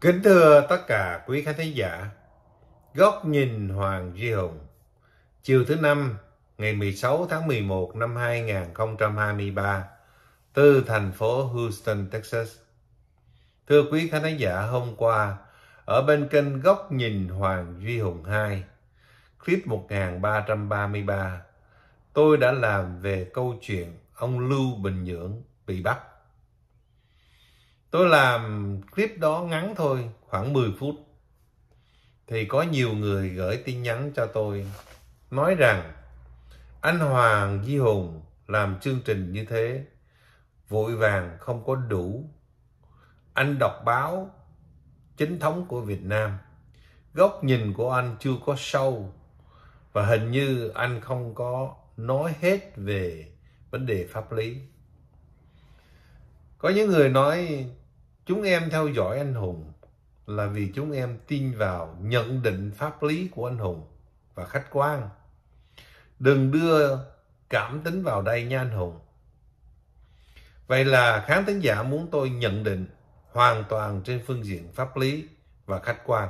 Kính thưa tất cả quý khán thính giả, Góc nhìn Hoàng Duy Hùng, chiều thứ năm ngày 16 tháng 11 năm 2023 từ thành phố Houston, Texas. Thưa quý khán thính giả, hôm qua ở bên kênh Góc nhìn Hoàng Duy Hùng 2, clip 1333, tôi đã làm về câu chuyện ông Lưu Bình Nhưỡng bị bắt tôi làm clip đó ngắn thôi khoảng 10 phút thì có nhiều người gửi tin nhắn cho tôi nói rằng anh Hoàng Di Hùng làm chương trình như thế vội vàng không có đủ anh đọc báo chính thống của Việt Nam góc nhìn của anh chưa có sâu và hình như anh không có nói hết về vấn đề pháp lý có những người nói Chúng em theo dõi anh hùng là vì chúng em tin vào nhận định pháp lý của anh hùng và khách quan. Đừng đưa cảm tính vào đây nha anh hùng. Vậy là khán thính giả muốn tôi nhận định hoàn toàn trên phương diện pháp lý và khách quan.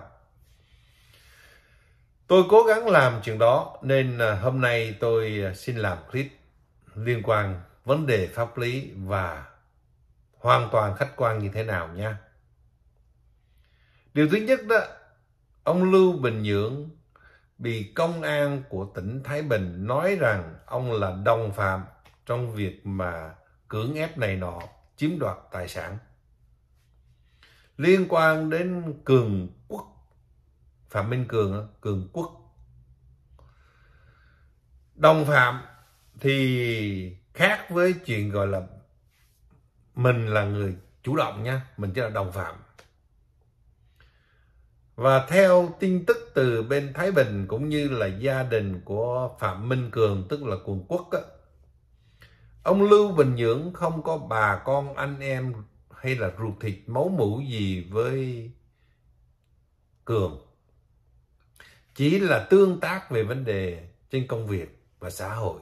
Tôi cố gắng làm chuyện đó nên à, hôm nay tôi xin làm clip liên quan vấn đề pháp lý và hoàn toàn khách quan như thế nào nha. Điều thứ nhất đó, ông Lưu Bình Nhưỡng bị công an của tỉnh Thái Bình nói rằng ông là đồng phạm trong việc mà cưỡng ép này nọ chiếm đoạt tài sản. Liên quan đến Cường Quốc, Phạm Minh Cường, Cường Quốc. Đồng phạm thì khác với chuyện gọi là mình là người chủ động nha mình chỉ là đồng phạm và theo tin tức từ bên Thái Bình cũng như là gia đình của Phạm Minh Cường tức là Cường Quốc á, ông Lưu Bình Nhưỡng không có bà con anh em hay là ruột thịt máu mủ gì với Cường chỉ là tương tác về vấn đề trên công việc và xã hội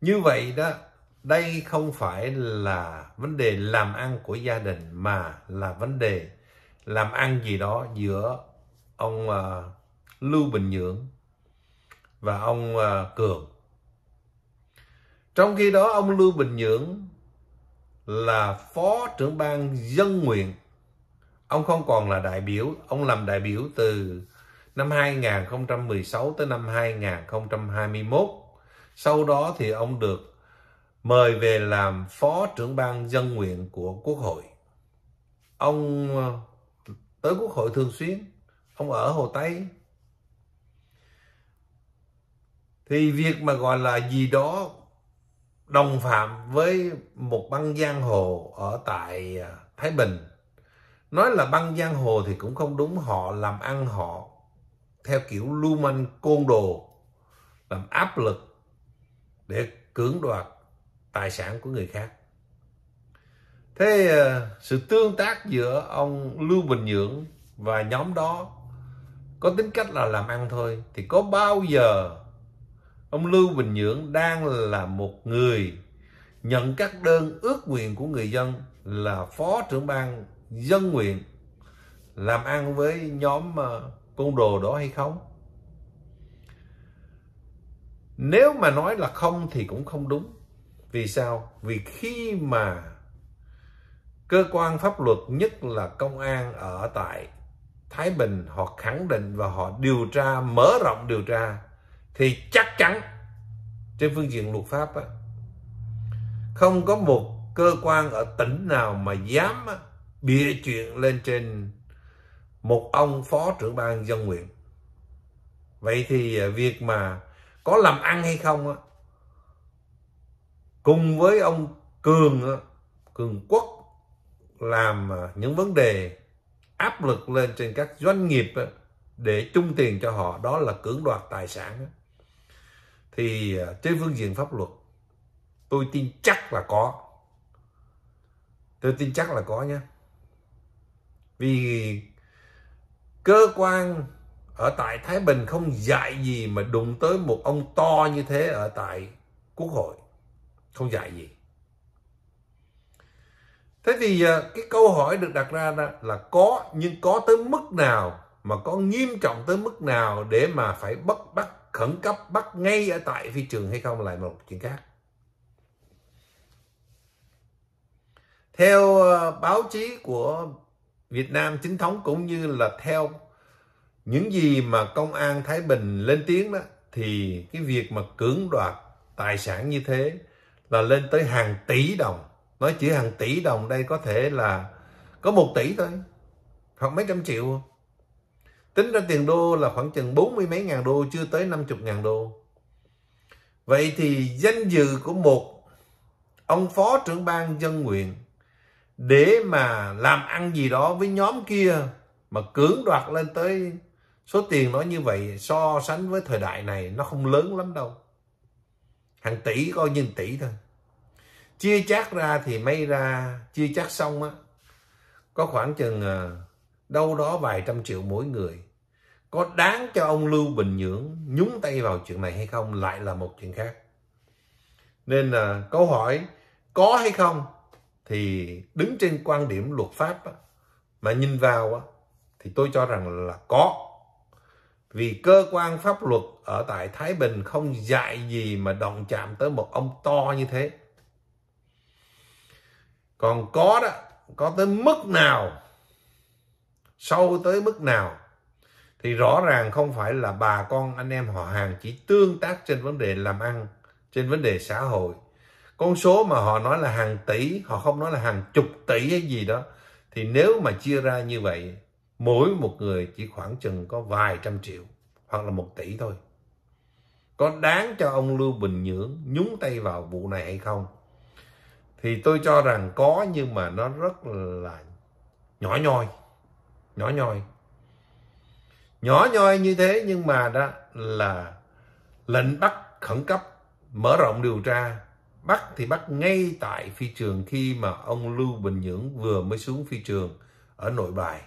như vậy đó đây không phải là vấn đề làm ăn của gia đình mà là vấn đề làm ăn gì đó giữa ông uh, Lưu Bình Nhưỡng và ông uh, Cường. Trong khi đó ông Lưu Bình Nhưỡng là phó trưởng ban dân nguyện. Ông không còn là đại biểu, ông làm đại biểu từ năm 2016 tới năm 2021. Sau đó thì ông được mời về làm phó trưởng ban dân nguyện của Quốc hội. Ông ờ, tới Quốc hội thường xuyên, ông ở Hồ Tây. Thì việc mà gọi là gì đó đồng phạm với một băng giang hồ ở tại ờ, Thái Bình. Nói là băng giang hồ thì cũng không đúng họ làm ăn họ theo kiểu lưu manh côn đồ làm áp lực để cưỡng đoạt tài sản của người khác thế ờ, sự tương tác giữa ông lưu bình nhưỡng và nhóm đó có tính cách là làm ăn thôi thì có bao giờ ông lưu bình nhưỡng đang là một người nhận các đơn ước nguyện của người dân là phó trưởng ban dân nguyện làm ăn với nhóm ờ, côn đồ đó hay không nếu mà nói là không thì cũng không đúng vì sao? Vì khi mà cơ quan pháp luật nhất là công an ở tại Thái Bình họ khẳng định và họ điều tra, mở rộng điều tra thì chắc chắn trên phương diện luật pháp á, không có một cơ quan ở tỉnh nào mà dám á, bịa chuyện lên trên một ông phó trưởng ban dân nguyện vậy thì à, việc mà có làm ăn hay không á, cùng với ông cường cường quốc làm à, những vấn đề áp lực lên trên các doanh nghiệp để chung tiền cho họ đó là cưỡng đoạt tài sản thì à, trên phương diện pháp luật tôi tin chắc là có tôi tin chắc là có nhé vì cơ quan ở tại Thái Bình không dạy gì mà đụng tới một ông to như thế ở tại quốc hội không dạy gì thế thì à, cái câu hỏi được đặt ra là, là có nhưng có tới mức nào mà có nghiêm trọng tới mức nào để mà phải bắt bắt khẩn cấp bắt ngay ở tại phi trường hay không lại một chuyện khác theo à, báo chí của Việt Nam chính thống cũng như là theo những gì mà công an Thái Bình lên tiếng đó thì cái việc mà cưỡng đoạt tài sản như thế là lên tới hàng tỷ đồng nói chỉ hàng tỷ đồng đây có thể là có một tỷ thôi hoặc mấy trăm triệu tính ra tiền đô là khoảng chừng bốn mươi mấy ngàn đô chưa tới năm chục ngàn đô vậy thì danh dự của một ông phó trưởng ban dân nguyện để mà làm ăn gì đó với nhóm kia mà cưỡng đoạt lên tới số tiền nó như vậy so sánh với thời đại này nó không lớn lắm đâu hàng tỷ coi như tỷ thôi chia chác ra thì may ra chia chác xong á có khoảng chừng ờ, đâu đó vài trăm triệu mỗi người có đáng cho ông Lưu Bình Nhưỡng nhúng tay vào chuyện này hay không lại là một chuyện khác nên là câu hỏi có hay không thì đứng trên quan điểm luật pháp mà nhìn vào á, thì tôi cho rằng là có vì cơ quan pháp luật ở tại Thái Bình không dạy gì mà đòn chạm tới một ông to như thế. Còn có đó, có tới mức nào, sâu tới mức nào, thì rõ ràng không phải là bà con anh em họ hàng chỉ tương tác trên vấn đề làm ăn, trên vấn đề xã hội. Con số mà họ nói là hàng tỷ, họ không nói là hàng chục tỷ hay gì đó. Thì nếu mà chia ra như vậy mỗi một người chỉ khoảng chừng có vài trăm triệu hoặc là một tỷ thôi. Có đáng cho ông Lưu Bình Nhưỡng nhúng tay vào vụ này hay không? Thì tôi cho rằng có nhưng mà nó rất là nhỏ nhoi. Nhỏ nhoi. Nhỏ nhoi như thế nhưng mà đó là lệnh bắt khẩn cấp mở rộng điều tra bắt thì bắt ngay tại phi trường khi mà ông Lưu Bình Nhưỡng vừa mới xuống phi trường ở nội bài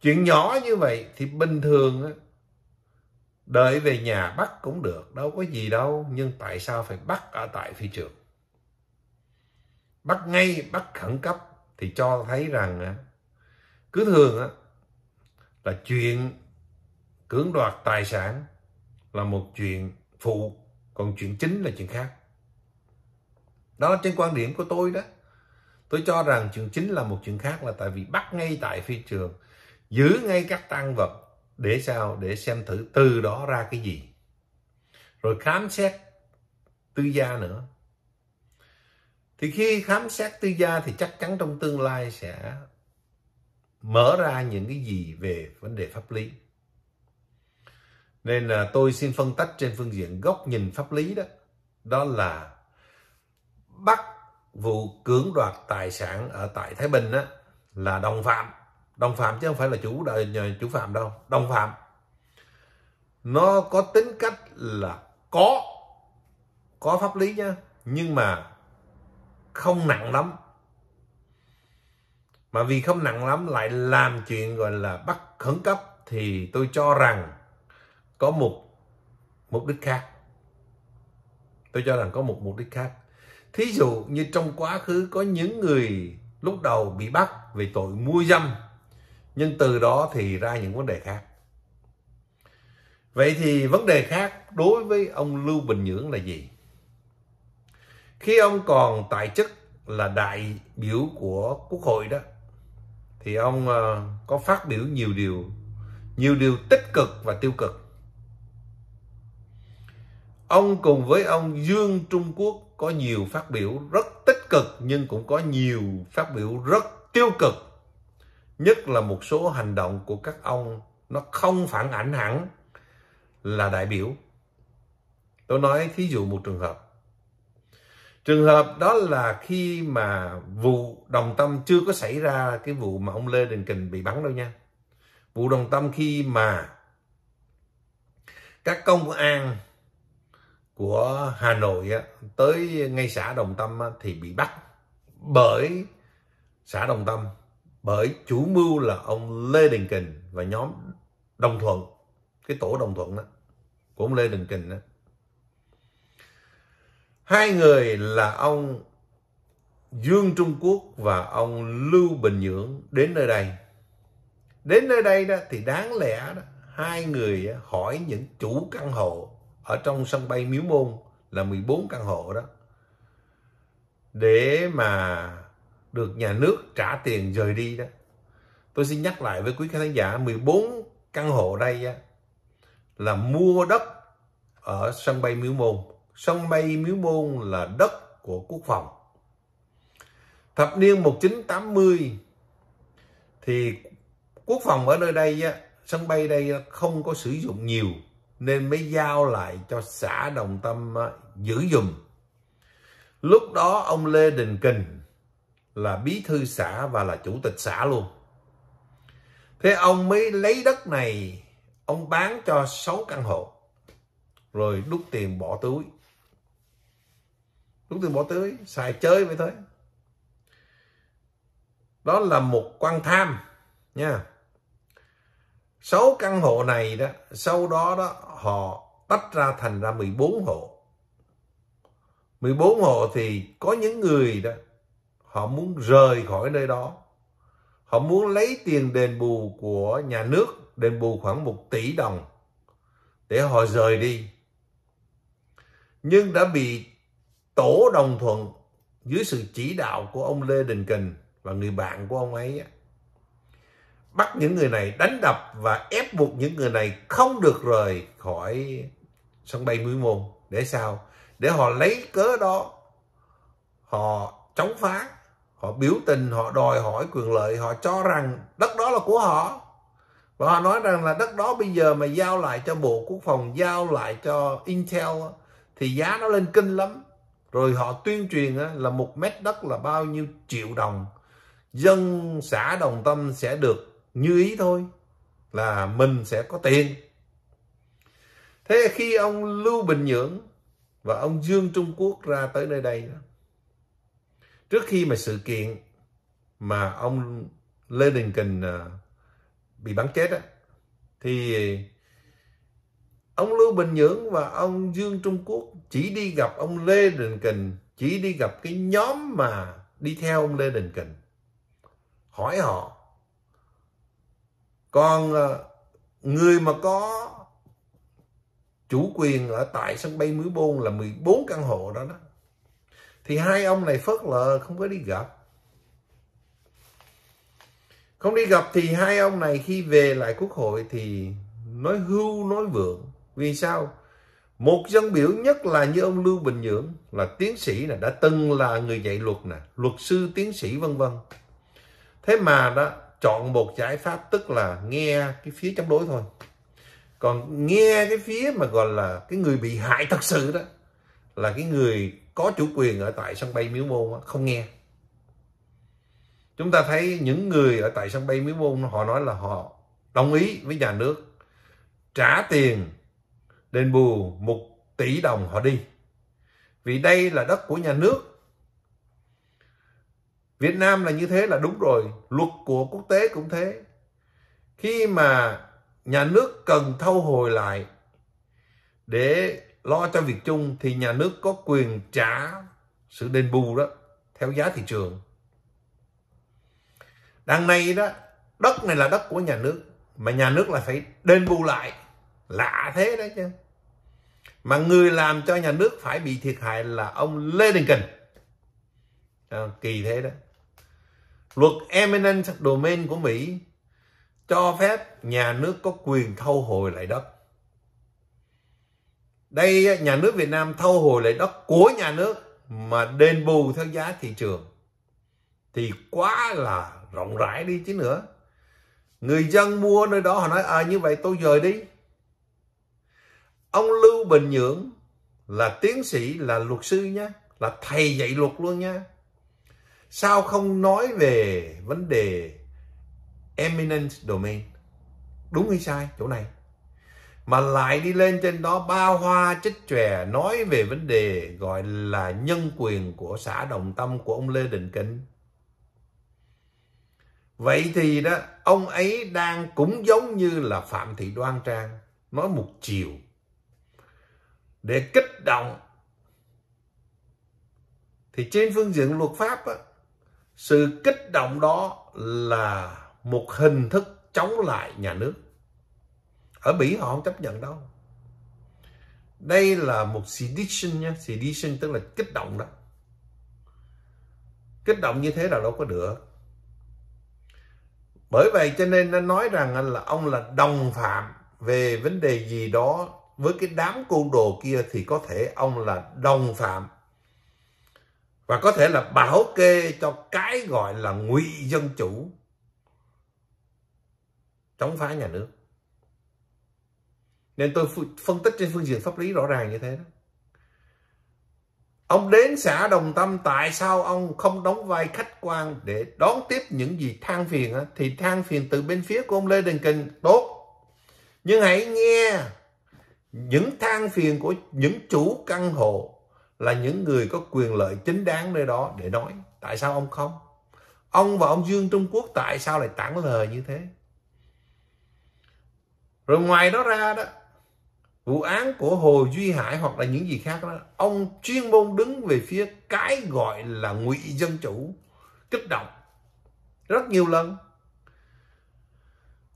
chuyện nhỏ như vậy thì bình thường đợi về nhà bắt cũng được đâu có gì đâu nhưng tại sao phải bắt ở tại phi trường bắt ngay bắt khẩn cấp thì cho thấy rằng cứ thường á là chuyện cưỡng đoạt tài sản là một chuyện phụ còn chuyện chính là chuyện khác đó là trên quan điểm của tôi đó tôi cho rằng chuyện chính là một chuyện khác là tại vì bắt ngay tại phi trường giữ ngay các tăng vật để sao để xem thử từ đó ra cái gì rồi khám xét tư gia nữa thì khi khám xét tư gia thì chắc chắn trong tương lai sẽ mở ra những cái gì về vấn đề pháp lý nên là tôi xin phân tách trên phương diện góc nhìn pháp lý đó đó là bắt vụ cưỡng đoạt tài sản ở tại Thái Bình đó, là đồng phạm đồng phạm chứ không phải là chủ đời chủ phạm đâu đồng phạm nó có tính cách là có có pháp lý nhá nhưng mà không nặng lắm mà vì không nặng lắm lại làm chuyện gọi là bắt khẩn cấp thì tôi cho rằng có một mục đích khác tôi cho rằng có một mục đích khác thí dụ như trong quá khứ có những người lúc đầu bị bắt về tội mua dâm nhưng từ đó thì ra những vấn đề khác vậy thì vấn đề khác đối với ông lưu bình nhưỡng là gì khi ông còn tại chức là đại biểu của quốc hội đó thì ông ờ, có phát biểu nhiều điều nhiều điều tích cực và tiêu cực ông cùng với ông dương trung quốc có nhiều phát biểu rất tích cực nhưng cũng có nhiều phát biểu rất tiêu cực nhất là một số hành động của các ông nó không phản ảnh hẳn là đại biểu tôi nói thí dụ một trường hợp trường hợp đó là khi mà vụ đồng tâm chưa có xảy ra cái vụ mà ông lê đình kình bị bắn đâu nha vụ đồng tâm khi mà các công an của Hà Nội tới ngay xã Đồng Tâm thì bị bắt bởi xã Đồng Tâm bởi chủ mưu là ông Lê Đình Kình và nhóm Đồng Thuận cái tổ Đồng Thuận đó của ông Lê Đình Kình đó hai người là ông Dương Trung Quốc và ông Lưu Bình Nhưỡng đến nơi đây đến nơi đây đó thì đáng lẽ đó hai người hỏi những chủ căn hộ ở trong sân bay Miếu Môn là 14 căn hộ đó để mà được nhà nước trả tiền rời đi đó tôi xin nhắc lại với quý khán giả 14 căn hộ đây á, là mua đất ở sân bay Miếu Môn sân bay Miếu Môn là đất của quốc phòng thập niên 1980 thì quốc phòng ở nơi đây á, sân bay đây không có sử dụng nhiều nên mới giao lại cho xã Đồng Tâm giữ dùm lúc đó ông Lê Đình Kình là bí thư xã và là chủ tịch xã luôn. Thế ông mới lấy đất này, ông bán cho 6 căn hộ, rồi đút tiền bỏ túi. Đút tiền bỏ túi, xài chơi vậy thôi. Đó là một quan tham nha. Sáu căn hộ này đó, sau đó đó họ tách ra thành ra 14 hộ. 14 hộ thì có những người đó họ muốn rời khỏi nơi đó họ muốn lấy tiền đền bù của nhà nước đền bù khoảng một tỷ đồng để họ rời đi nhưng đã bị tổ đồng thuận dưới sự chỉ đạo của ông Lê Đình Kình và người bạn của ông ấy bắt những người này đánh đập và ép buộc những người này không được rời khỏi sân bay Mũi Môn để sao để họ lấy cớ đó họ chống phá họ biểu tình họ đòi hỏi quyền lợi họ cho rằng đất đó là của họ và họ nói rằng là đất đó bây giờ mà giao lại cho bộ quốc phòng giao lại cho intel thì giá nó lên kinh lắm rồi họ tuyên truyền là một mét đất là bao nhiêu triệu đồng dân xã đồng tâm sẽ được như ý thôi là mình sẽ có tiền thế khi ông lưu bình nhưỡng và ông dương trung quốc ra tới nơi đây đó, trước khi mà sự kiện mà ông Lê Đình Kình bị bắn chết á thì ông Lưu Bình Nhưỡng và ông Dương Trung Quốc chỉ đi gặp ông Lê Đình Kình chỉ đi gặp cái nhóm mà đi theo ông Lê Đình Kình hỏi họ còn ờ, người mà có chủ quyền ở tại sân bay Mũi Bôn là 14 căn hộ đó đó thì hai ông này phớt lờ không có đi gặp không đi gặp thì hai ông này khi về lại quốc hội thì nói hưu nói vượng vì sao một dân biểu nhất là như ông lưu bình nhưỡng là tiến sĩ này đã từng là người dạy luật nè luật sư tiến sĩ vân vân thế mà đó chọn một giải pháp tức là nghe cái phía chống đối thôi còn nghe cái phía mà gọi là cái người bị hại thật sự đó là cái người có chủ quyền ở tại sân bay Miếu Môn không nghe chúng ta thấy những người ở tại sân bay Miếu Môn họ nói là họ đồng ý với nhà nước trả tiền đền bù một tỷ đồng họ đi vì đây là đất của nhà nước Việt Nam là như thế là đúng rồi luật của quốc tế cũng thế khi mà nhà nước cần thâu hồi lại để lo cho việc chung thì nhà nước có quyền trả sự đền bù đó theo giá thị trường đằng này đó đất này là đất của nhà nước mà nhà nước là phải đền bù lại lạ thế đấy chứ mà người làm cho nhà nước phải bị thiệt hại là ông Lê Đình Kình à, kỳ thế đó luật eminent domain của Mỹ cho phép nhà nước có quyền thu hồi lại đất đây nhà nước Việt Nam thâu hồi lại đất của nhà nước mà đền bù theo giá thị trường thì quá là rộng rãi đi chứ nữa người dân mua nơi đó họ nói à như vậy tôi dời đi ông Lưu Bình Nhưỡng là tiến sĩ là luật sư nhé là thầy dạy luật luôn nha sao không nói về vấn đề eminent domain đúng hay sai chỗ này mà lại đi lên trên đó ba hoa chích chòe nói về vấn đề gọi là nhân quyền của xã Đồng Tâm của ông Lê Đình Kình. Vậy thì đó, ông ấy đang cũng giống như là Phạm Thị Đoan Trang, nói một chiều để kích động. Thì trên phương diện luật pháp, á, sự kích động đó là một hình thức chống lại nhà nước ở Mỹ họ không chấp nhận đâu đây là một sedition nha sedition tức là kích động đó kích động như thế là đâu có được bởi vậy cho nên nó nói rằng là ông là đồng phạm về vấn đề gì đó với cái đám côn đồ kia thì có thể ông là đồng phạm và có thể là bảo kê cho cái gọi là ngụy dân chủ chống phá nhà nước nên tôi phân tích trên phương diện pháp lý rõ ràng như thế đó ông đến xã đồng tâm tại sao ông không đóng vai khách quan để đón tiếp những gì than phiền á? thì than phiền từ bên phía của ông lê đình kình tốt nhưng hãy nghe những than phiền của những chủ căn hộ là những người có quyền lợi chính đáng nơi đó để nói tại sao ông không ông và ông dương trung quốc tại sao lại tản lời như thế rồi ngoài đó ra đó vụ án của Hồ Duy Hải hoặc là những gì khác đó ông chuyên môn đứng về phía cái gọi là ngụy dân chủ kích động rất nhiều lần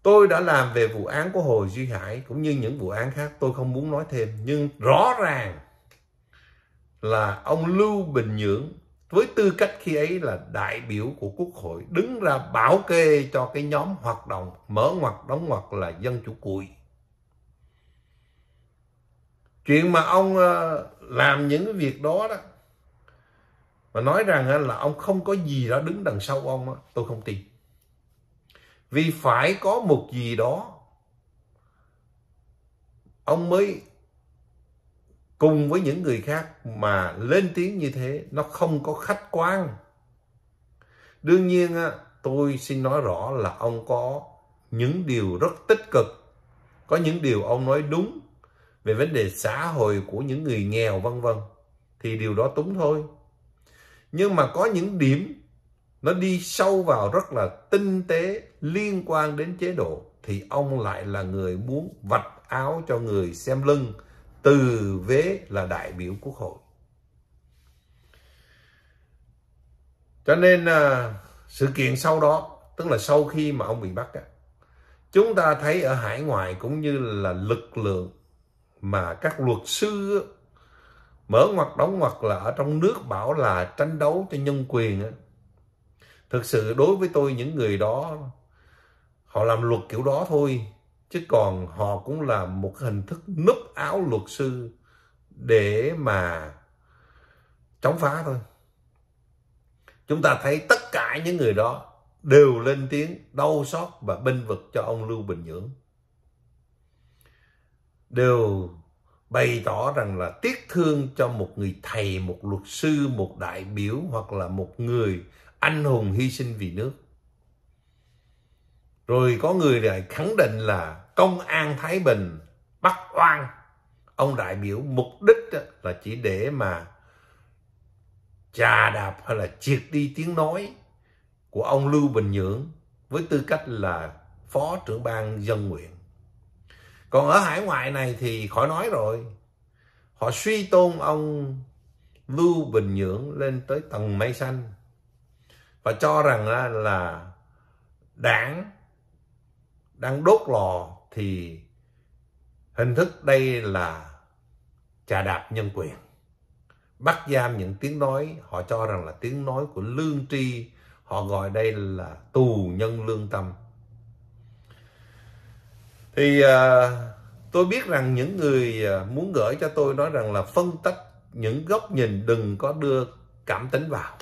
tôi đã làm về vụ án của Hồ Duy Hải cũng như những vụ án khác tôi không muốn nói thêm nhưng rõ ràng là ông Lưu Bình Nhưỡng với tư cách khi ấy là đại biểu của Quốc hội đứng ra bảo kê cho cái nhóm hoạt động mở ngoặt đóng ngoặt là dân chủ cụi chuyện mà ông ờ, làm những cái việc đó đó mà nói rằng ờ, là ông không có gì đó đứng đằng sau ông tôi không tin vì phải có một gì đó ông mới cùng với những người khác mà lên tiếng như thế nó không có khách quan đương nhiên tôi xin nói rõ là ông có những điều rất tích cực có những điều ông nói đúng về vấn đề xã hội của những người nghèo vân vân thì điều đó túng thôi nhưng mà có những điểm nó đi sâu vào rất là tinh tế liên quan đến chế độ thì ông lại là người muốn vạch áo cho người xem lưng từ vế là đại biểu quốc hội cho nên à, sự kiện sau đó tức là sau khi mà ông bị bắt chúng ta thấy ở hải ngoại cũng như là lực lượng mà các luật sư mở ngoặt đóng ngoặt là ở trong nước bảo là tranh đấu cho nhân quyền thực sự đối với tôi những người đó họ làm luật kiểu đó thôi chứ còn họ cũng là một hình thức núp áo luật sư để mà chống phá thôi chúng ta thấy tất cả những người đó đều lên tiếng đau xót và binh vực cho ông lưu bình nhưỡng đều bày tỏ rằng là tiếc thương cho một người thầy, một luật sư, một đại biểu hoặc là một người anh hùng hy sinh vì nước. Rồi có người lại khẳng định là công an Thái Bình bắt oan ông đại biểu mục đích là chỉ để mà trà đạp hay là triệt đi tiếng nói của ông Lưu Bình Nhưỡng với tư cách là phó trưởng ban dân nguyện còn ở hải ngoại này thì khỏi nói rồi họ suy tôn ông lưu bình nhưỡng lên tới tầng mây xanh và cho rằng là, là đảng đang đốt lò thì hình thức đây là trà đạp nhân quyền bắt giam những tiếng nói họ cho rằng là tiếng nói của lương tri họ gọi đây là tù nhân lương tâm thì à, tôi biết rằng những người à, muốn gửi cho tôi nói rằng là phân tích những góc nhìn đừng có đưa cảm tính vào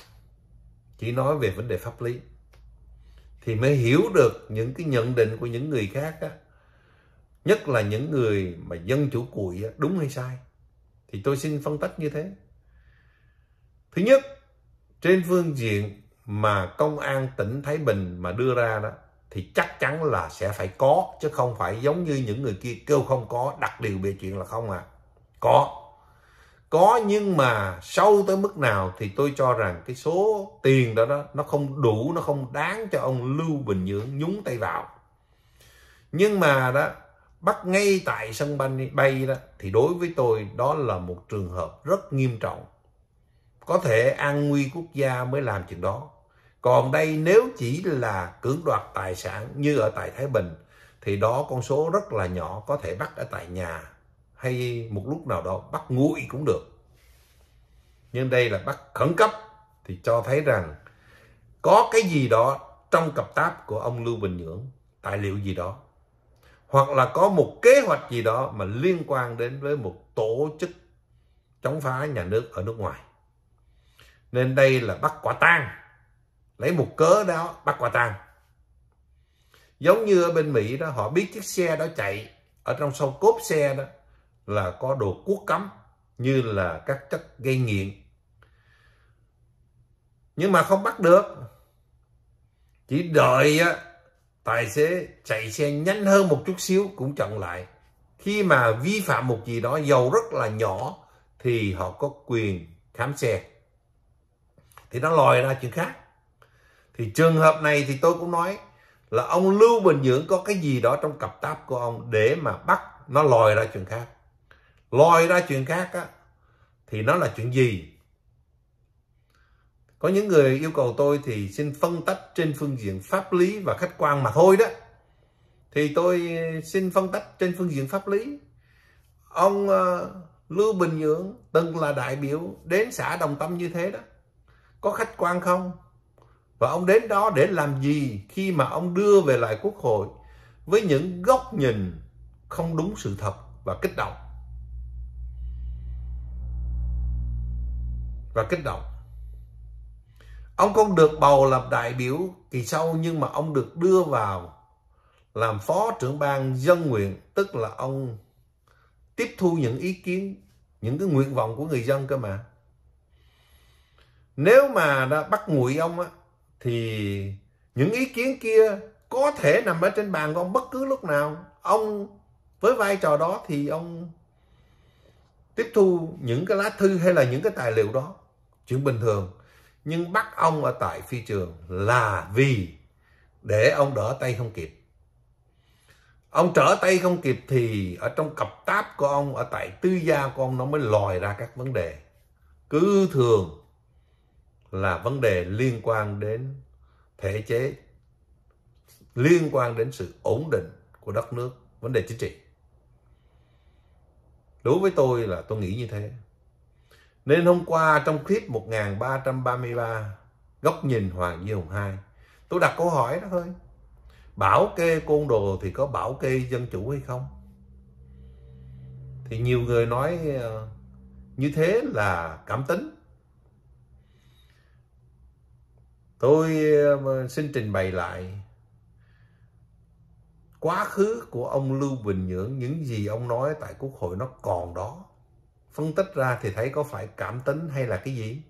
chỉ nói về vấn đề pháp lý thì mới hiểu được những cái nhận định của những người khác á nhất là những người mà dân chủ cùi á, đúng hay sai thì tôi xin phân tích như thế thứ nhất trên phương diện mà công an tỉnh thái bình mà đưa ra đó thì chắc chắn là sẽ phải có chứ không phải giống như những người kia kêu không có đặt điều bịa chuyện là không à có có nhưng mà sâu tới mức nào thì tôi cho rằng cái số tiền đó đó nó không đủ nó không đáng cho ông lưu bình nhưỡng nhúng tay vào nhưng mà đó bắt ngay tại sân bay bay đó thì đối với tôi đó là một trường hợp rất nghiêm trọng có thể an nguy quốc gia mới làm chuyện đó còn đây nếu chỉ là cưỡng đoạt tài sản như ở tại thái bình thì đó con số rất là nhỏ có thể bắt ở tại nhà hay một lúc nào đó bắt nguội cũng được nhưng đây là bắt khẩn cấp thì cho thấy rằng có cái gì đó trong cặp táp của ông lưu bình nhưỡng tài liệu gì đó hoặc là có một kế hoạch gì đó mà liên quan đến với một tổ chức chống phá nhà nước ở nước ngoài nên đây là bắt quả tang lấy một cớ đó bắt quả tang giống như ở bên mỹ đó họ biết chiếc xe đó chạy ở trong sau cốp xe đó là có đồ cuốc cấm như là các chất gây nghiện nhưng mà không bắt được chỉ đợi tài xế chạy xe nhanh hơn một chút xíu cũng chặn lại khi mà vi phạm một gì đó dầu rất là nhỏ thì họ có quyền khám xe thì nó lòi ra chuyện khác thì trường hợp này thì tôi cũng nói là ông Lưu Bình Nhưỡng có cái gì đó trong cặp táp của ông để mà bắt nó lòi ra chuyện khác lòi ra chuyện khác á thì nó là chuyện gì có những người yêu cầu tôi thì xin phân tách trên phương diện pháp lý và khách quan mà thôi đó thì tôi xin phân tách trên phương diện pháp lý ông ờ, Lưu Bình Nhưỡng từng là đại biểu đến xã Đồng Tâm như thế đó có khách quan không và ông đến đó để làm gì khi mà ông đưa về lại quốc hội với những góc nhìn không đúng sự thật và kích động. Và kích động. Ông không được bầu làm đại biểu kỳ sau nhưng mà ông được đưa vào làm phó trưởng ban dân nguyện tức là ông tiếp thu những ý kiến những cái nguyện vọng của người dân cơ mà nếu mà đã bắt nguội ông á thì những ý kiến kia có thể nằm ở trên bàn của ông bất cứ lúc nào ông với vai trò đó thì ông tiếp thu những cái lá thư hay là những cái tài liệu đó chuyện bình thường nhưng bắt ông ở tại phi trường là vì để ông đỡ tay không kịp ông trở tay không kịp thì ở trong cặp táp của ông ở tại tư gia của ông nó mới lòi ra các vấn đề cứ thường là vấn đề liên quan đến thể chế liên quan đến sự ổn định của đất nước vấn đề chính trị đối với tôi là tôi nghĩ như thế nên hôm qua trong clip 1333 góc nhìn Hoàng Duy Hùng 2 tôi đặt câu hỏi đó thôi bảo kê côn đồ thì có bảo kê dân chủ hay không thì nhiều người nói ờ, như thế là cảm tính tôi ờ, xin trình bày lại quá khứ của ông Lưu Bình Nhưỡng những gì ông nói tại quốc hội nó còn đó phân tích ra thì thấy có phải cảm tính hay là cái gì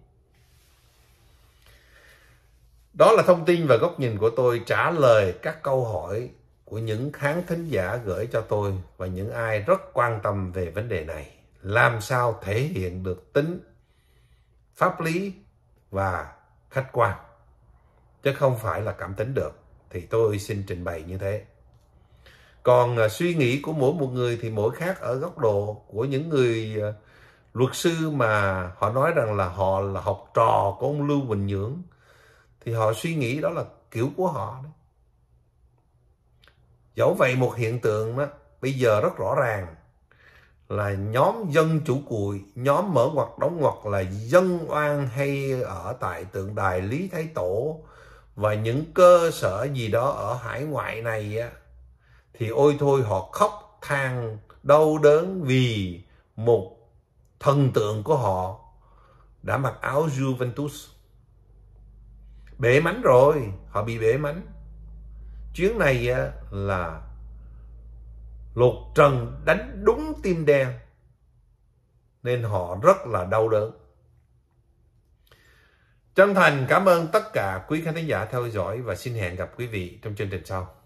đó là thông tin và góc nhìn của tôi trả lời các câu hỏi của những khán thính giả gửi cho tôi và những ai rất quan tâm về vấn đề này làm sao thể hiện được tính pháp lý và khách quan chứ không phải là cảm tính được thì tôi xin trình bày như thế còn uh, suy nghĩ của mỗi một người thì mỗi khác ở góc độ của những người uh, luật sư mà họ nói rằng là họ là học trò của ông lưu bình nhưỡng thì họ suy nghĩ đó là kiểu của họ đấy. dẫu vậy một hiện tượng đó bây giờ rất rõ ràng là nhóm dân chủ cùi nhóm mở ngoặt đóng ngoặt là dân oan hay ở tại tượng đài lý thái tổ và những cơ sở gì đó ở hải ngoại này á, thì ôi thôi họ khóc than đau đớn vì một thần tượng của họ đã mặc áo Juventus. Bể mánh rồi, họ bị bể mánh. Chuyến này á, là lột trần đánh đúng tim đen nên họ rất là đau đớn Chân thành cảm ơn tất cả quý khán giả theo dõi và xin hẹn gặp quý vị trong chương trình sau.